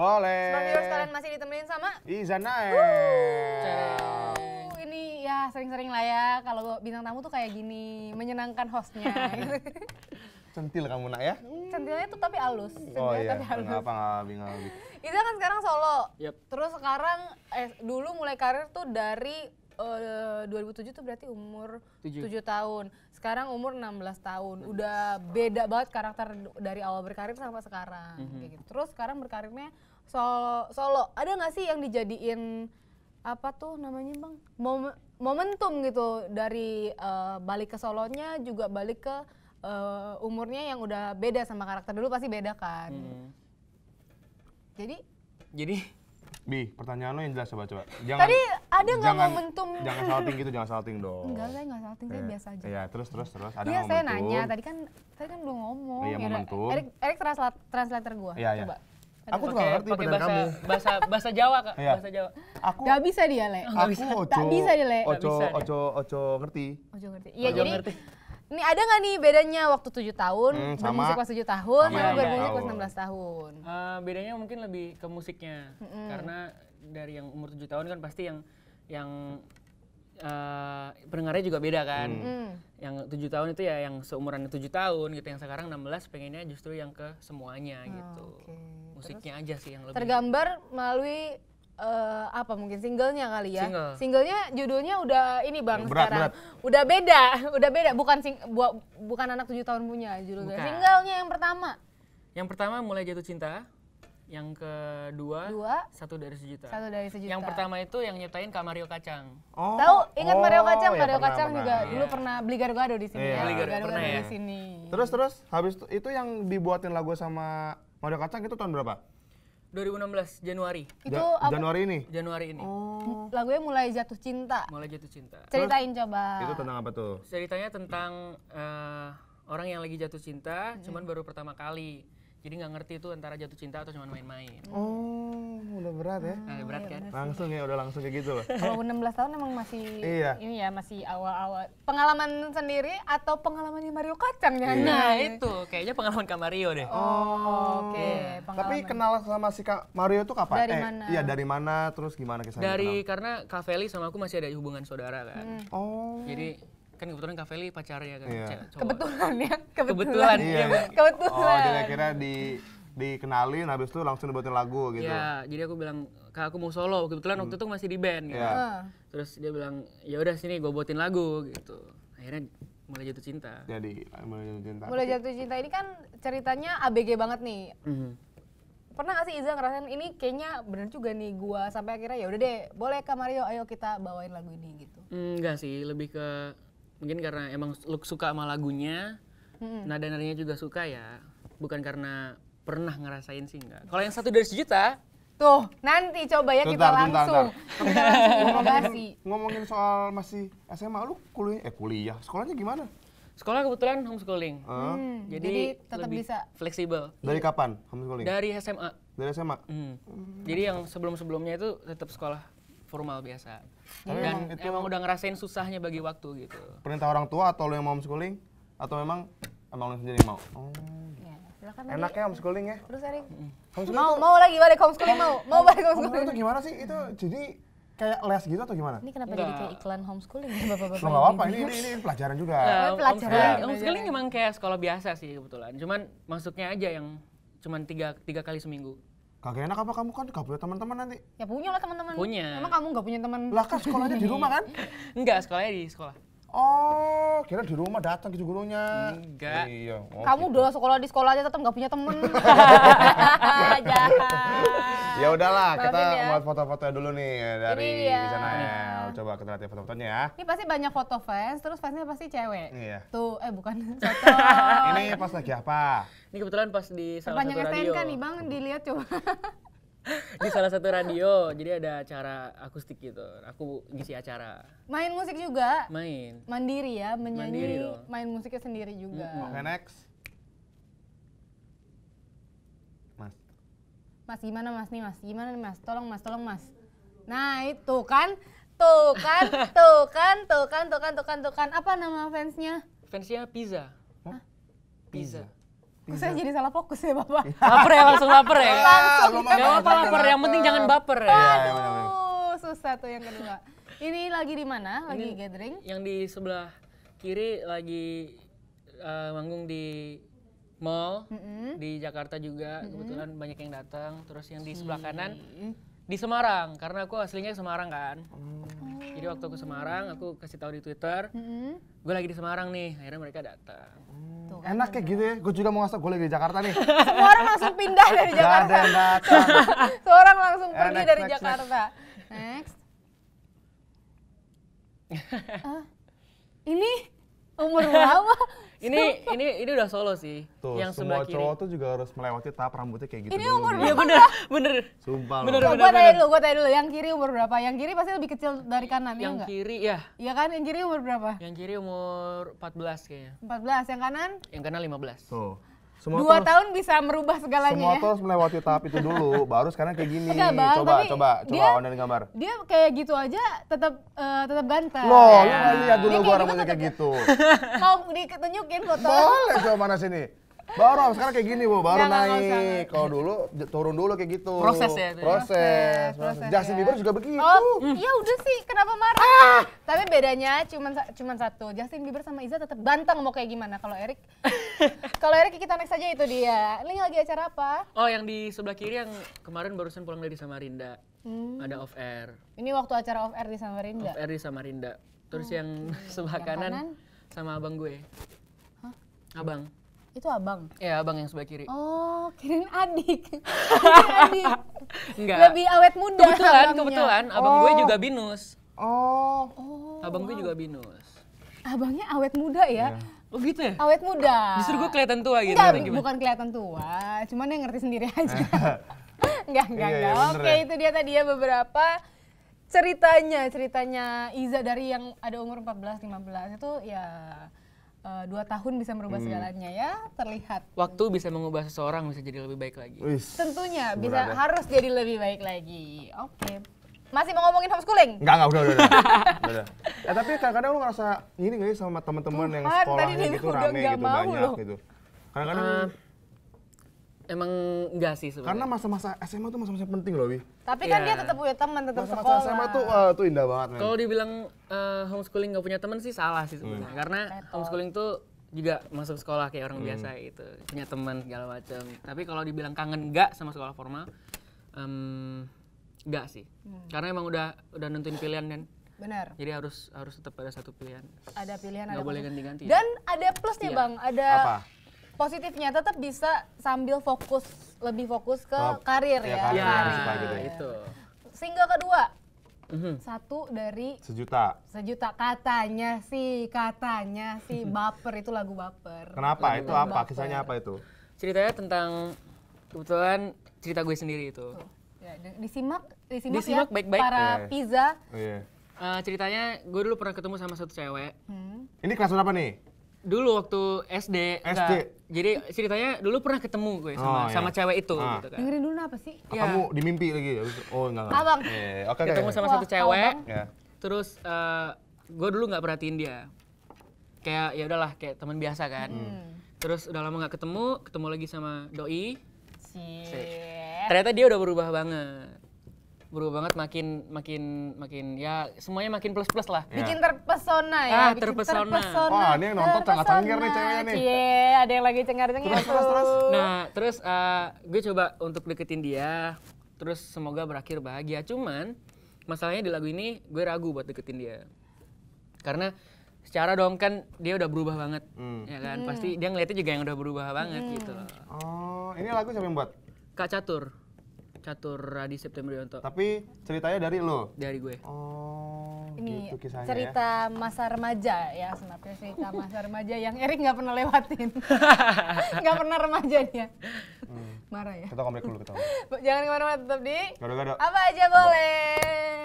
Boleh. Smart Viewers kalian masih ditemenin sama Izan Nael. ini ya sering-sering lah ya kalau bintang tamu tuh kayak gini, menyenangkan hostnya. Centil kamu nak ya? Hmm. Centilnya tuh tapi halus. Oh iya, Kenapa halus. bingung? apa lebih. Izan kan sekarang solo. Yep. Terus sekarang eh dulu mulai karir tuh dari eh, uh, 2007 tuh berarti umur 7, 7 tahun sekarang umur 16 tahun udah beda banget karakter dari awal berkarir sampai sekarang mm -hmm. gitu. terus sekarang berkarirnya solo solo ada nggak sih yang dijadiin apa tuh namanya bang Mom momentum gitu dari uh, balik ke solonya juga balik ke uh, umurnya yang udah beda sama karakter dulu pasti beda kan hmm. jadi jadi Bi, pertanyaan lo yang jelas coba coba. Jangan, Tadi ada nggak momentum? Jangan salting gitu, jangan salting dong. Enggak, saya nggak salting, saya biasa aja. Iya, terus terus terus. Ada Iya, saya nanya. Tadi kan, saya kan belum ngomong. Iya, momentum. Erik, Erik translator gua. Iya, iya. Aku juga ngerti bahasa, Bahasa bahasa Jawa Kak, iya. bahasa Jawa. Aku nggak bisa dia, Le. Nggak bisa. Gak bisa dia, Le. Ojo ojo ojo ngerti. Ojo ngerti. Iya, jadi ini ada nggak nih bedanya waktu tujuh tahun hmm, sama, bermusik pas tujuh tahun sama, sama bermusik pas belas tahun? Uh, bedanya mungkin lebih ke musiknya, mm -hmm. karena dari yang umur tujuh tahun kan pasti yang yang uh, pendengarnya juga beda kan. Hmm. hmm. Yang tujuh tahun itu ya yang seumuran tujuh tahun gitu, yang sekarang 16 pengennya justru yang ke semuanya oh, gitu. Okay. Musiknya Terus, aja sih yang lebih. Tergambar melalui uh, apa mungkin singlenya kali ya? Single. Singlenya judulnya udah ini bang berat, sekarang. Berat. Udah beda, udah beda. Bukan sing, bu, bukan anak tujuh tahun punya judulnya. Bukan. Singlenya yang pertama. Yang pertama mulai jatuh cinta yang kedua Dua. satu dari sejuta. Satu dari sejuta. Yang pertama itu yang nyetain Kak Mario Kacang. Oh. Tahu ingat oh, Mario Kacang, ya Mario pernah, Kacang pernah. juga iya. dulu pernah beli gado-gado di sini. yeah. Ya. Beli gado-gado pernah di ya. sini. Terus terus habis itu yang dibuatin lagu sama Mario Kacang itu tahun berapa? 2016 Januari. Itu Januari ini. Januari ini. Oh. Lagunya mulai jatuh cinta. Mulai jatuh cinta. Ceritain coba. Itu tentang apa tuh? Ceritanya tentang uh, orang yang lagi jatuh cinta, hmm. cuman baru pertama kali jadi nggak ngerti itu antara jatuh cinta atau cuma main-main. Oh, udah berat ya? Nah, berat iya, kan? Langsung ya, udah langsung kayak gitu loh. Kalau 16 tahun emang masih iya. ya, masih awal-awal. Pengalaman sendiri atau pengalaman di Mario Kacang ya? Iya. Nah, itu kayaknya pengalaman Kak Mario deh. Oh, oke. Okay. Iya. Tapi kenal sama si Kak Mario tuh kapan? Dari eh, mana? Iya, dari mana terus gimana kesannya? Dari kenal? karena Kak Feli sama aku masih ada hubungan saudara kan. Hmm. Oh. Jadi kan kebetulan Kak Feli pacarnya kan. Iya. Kebetulan ya, kebetulan. Kebetulan. Iya. iya kebetulan. Oh, kira kira di dikenalin habis itu langsung dibuatin lagu gitu. Ya, jadi aku bilang kak aku mau solo. Kebetulan hmm. waktu itu masih di band gitu. Ya. Iya. Yeah. Terus dia bilang, "Ya udah sini gue buatin lagu." gitu. Akhirnya mulai jatuh cinta. Jadi mulai jatuh cinta. Mulai jatuh cinta ini kan ceritanya ABG banget nih. Mm -hmm. Pernah gak sih Iza ngerasain ini kayaknya bener juga nih gue sampai akhirnya ya udah deh, boleh Kak Mario ayo kita bawain lagu ini gitu. Mm, enggak sih, lebih ke mungkin karena emang suka sama lagunya hmm. nada nadanya juga suka ya bukan karena pernah ngerasain sih enggak kalau yang satu dari sejuta Tuh, nanti coba ya bentar, kita langsung. Bentar, bentar. ngomongin, ngomongin soal masih SMA lu kuliah eh kuliah, sekolahnya gimana? Sekolah kebetulan homeschooling. Ah. Hmm, jadi, jadi tetap bisa fleksibel. Dari kapan homeschooling? Dari SMA. Dari SMA. Hmm. Hmm. Jadi yang sebelum-sebelumnya itu tetap sekolah formal biasa. Tapi Dan emang, itu emang udah ngerasain susahnya bagi waktu gitu. Perintah orang tua atau lo yang mau homeschooling? Atau memang emang lo sendiri mau? Oh. Iya, ya, Enaknya homeschooling ya? Terus sering. mau, mau lagi balik homeschooling mau. Mau balik homeschooling. itu gimana sih? Itu jadi kayak les gitu atau gimana? Ini kenapa jadi kayak iklan homeschooling ya bapak-bapak? apa, ini, ini, ini pelajaran juga. Uh, pelajaran. Ya. Homeschooling iya, emang kayak sekolah biasa sih kebetulan. Cuman maksudnya aja yang cuman tiga, tiga kali seminggu. Kagak enak apa kamu kan gak punya teman-teman nanti? Ya punya lah teman-teman. Punya. Emang kamu gak punya teman? Lah kan sekolahnya di rumah kan? Enggak, sekolahnya di sekolah. Oh, kira di rumah datang gitu gurunya. Enggak. Oh, iya. Oh, Kamu gitu. udah sekolah di sekolah aja tetap nggak punya temen. ya udahlah, kita ya. mau foto-foto dulu nih eh, dari ya. sana ya. Coba kita lihat ya foto-fotonya ya. Ini pasti banyak foto fans, terus fansnya pasti cewek. Iya. Tuh, eh bukan Ini pas lagi apa? Ini kebetulan pas di salah Sepanjang satu radio. STNK kan nih Bang, dilihat coba. di salah satu radio jadi ada acara akustik gitu aku ngisi acara main musik juga main mandiri ya menyanyi mandiri main musiknya sendiri juga mm -hmm. oke okay, next mas mas gimana mas nih mas gimana nih mas tolong mas tolong mas nah itu kan tuh kan tuh kan tuh kan tuh kan tuh kan tuh kan apa nama fansnya fansnya pizza huh? pizza, pizza Kok saya iya. jadi salah fokus ya Bapak? Laper ya, langsung baper ya? Langsung. Gak apa-apa laper, yang penting jangan baper ya. Aduh, iya, iya, susah tuh yang kedua. Ini lagi di mana? Lagi Ini gathering? Yang di sebelah kiri lagi uh, manggung di mall mm -hmm. di Jakarta juga mm -hmm. kebetulan banyak yang datang. Terus yang di sebelah kanan di Semarang karena aku aslinya Semarang kan. Mm. Jadi waktu aku Semarang, aku kasih tahu di Twitter, hmm gue lagi di Semarang nih. Akhirnya mereka datang. Hmm. Enak kayak gitu, gitu ya. Gue juga mau ngasih gue lagi di Jakarta nih. Semua orang langsung pindah dari Jakarta. Semua orang langsung pergi next, dari next, Jakarta. Next. next. Uh, ah, ini umur berapa? ini ini ini udah solo sih. Tuh, yang semua sebelah kiri. cowok tuh juga harus melewati tahap rambutnya kayak gitu. Ini dulu, umur berapa? Iya, bener, bener. Sumpah. Bener, bener, gue tanya dulu, gue tanya dulu. Yang kiri umur berapa? Yang kiri pasti lebih kecil dari kanan, iya Yang ya kiri ya. Iya kan, yang kiri umur berapa? Yang kiri umur 14 kayaknya. 14, yang kanan? Yang kanan 15. Tuh semua dua tahun bisa merubah segalanya semua ya? melewati tahap itu dulu baru sekarang kayak gini Enggak, bang, coba tapi coba dia, coba online gambar dia kayak gitu aja tetap uh, eh, tetap ganteng Lo, ya. lu iya. lihat dulu gua gitu rambutnya kayak gitu mau ditunjukin foto boleh coba mana sini Baru sekarang kayak gini, Bu. Baru Jangan, naik. Kalau dulu turun dulu kayak gitu. Proses ya. Proses. proses. proses Justin ya. Bieber juga begitu. Oh, iya ya udah sih, kenapa marah? Ah. Tapi bedanya cuma cuman satu. Justin Bieber sama Iza tetap banteng mau kayak gimana. Kalau Erik Kalau Erik kita next aja itu dia. Ini lagi acara apa? Oh, yang di sebelah kiri yang kemarin barusan pulang dari Samarinda. Hmm. Ada off air. Ini waktu acara off air di Samarinda. Off air di Samarinda. Terus oh, yang hmm. sebelah yang kanan, kanan sama abang gue. Hah? Abang itu abang? Iya, abang yang sebelah kiri. Oh, kirain adik. Enggak. Lebih awet muda. Kebetulan, abangnya. kebetulan abang oh. gue juga oh. binus. Oh. oh abang gue juga binus. Abangnya awet muda ya? Yeah. Oh gitu ya? Awet muda. Justru gue kelihatan tua gitu. Enggak, gimana? bukan kelihatan tua. Cuman yang ngerti sendiri aja. enggak, enggak, iya, iya, enggak. Iya, Oke, ya. itu dia tadi ya beberapa ceritanya. Ceritanya Iza dari yang ada umur 14, 15 itu ya uh, dua tahun bisa merubah hmm. segalanya ya terlihat waktu bisa mengubah seseorang bisa jadi lebih baik lagi Uish, tentunya bisa harus jadi lebih baik lagi oke okay. masih mau ngomongin homeschooling Enggak, enggak udah udah udah, udah. Ya, tapi kadang-kadang lu ngerasa ini gak sih sama teman-teman yang sekolahnya gitu rame gitu banyak loh. gitu kadang-kadang uh Emang enggak sih sebenarnya. Karena masa-masa SMA tuh masa-masa penting loh, Wi. Tapi kan yeah. dia iya. tetap punya teman, tetap masa -masa sekolah. Masa-masa SMA tuh uh, tuh indah banget, Kalau dibilang uh, homeschooling nggak punya teman sih salah sih sebenarnya. Hmm. Karena homeschooling tuh juga masuk sekolah kayak orang hmm. biasa gitu. Punya teman segala macam. Tapi kalau dibilang kangen enggak sama sekolah formal um, enggak sih. Hmm. Karena emang udah udah nentuin pilihan dan Benar. Jadi harus harus tetap ada satu pilihan. Ada pilihan, nggak ada boleh ganti-ganti. Dan ada plusnya iya. bang, ada Apa? positifnya tetap bisa sambil fokus lebih fokus ke karir ya. Karir, ya, gitu. itu. Single kedua. Mm-hmm. Satu dari sejuta. Sejuta katanya sih, katanya sih baper itu lagu baper. Kenapa? Lagu itu apa? Baper. Kisahnya apa itu? Ceritanya tentang kebetulan cerita gue sendiri itu. Ya, disimak disimak, disimak ya baik-baik. para yeah. pizza. Oh, yeah. Uh, ceritanya gue dulu pernah ketemu sama satu cewek. Hmm. Ini kelas berapa nih? dulu waktu SD. SD. jadi ceritanya dulu pernah ketemu gue sama, oh, iya. sama cewek itu ah. gitu kan. Dengerin dulu apa sih? Ah, ya. Kamu di mimpi lagi. Oh, enggak. enggak. Abang. Iya, iya, ya. Eh, okay, ketemu okay. sama Wah, satu cewek. Yeah. Terus uh, gue dulu nggak perhatiin dia. Kayak ya udahlah kayak teman biasa kan. Hmm. Terus udah lama nggak ketemu, ketemu lagi sama doi. Si. Ternyata dia udah berubah banget berubah banget makin makin makin ya semuanya makin plus plus lah. Bikin ya. terpesona ya. Ah, bikin terpesona. terpesona. Wah ini yang nonton tengah cengar nih ceweknya nih. Iya ada yang lagi cengar cengar Terus, terus terus. Nah terus uh, gue coba untuk deketin dia. Terus semoga berakhir bahagia. Cuman masalahnya di lagu ini gue ragu buat deketin dia. Karena secara dong kan dia udah berubah banget, hmm. ya kan? Hmm. Pasti dia ngeliatnya juga yang udah berubah banget hmm. gitu Oh, ini lagu siapa yang buat? Kak Catur. Catur Radi September Yonto. Tapi ceritanya dari lo? Dari gue. Oh, ini gitu ya. cerita ya. masa remaja ya sebenarnya cerita masa remaja yang Erik nggak pernah lewatin, nggak pernah remaja dia. Hmm. Marah ya. Kita komplek dulu kita. Jangan kemana-mana tetap di. Gado-gado. Apa aja boleh.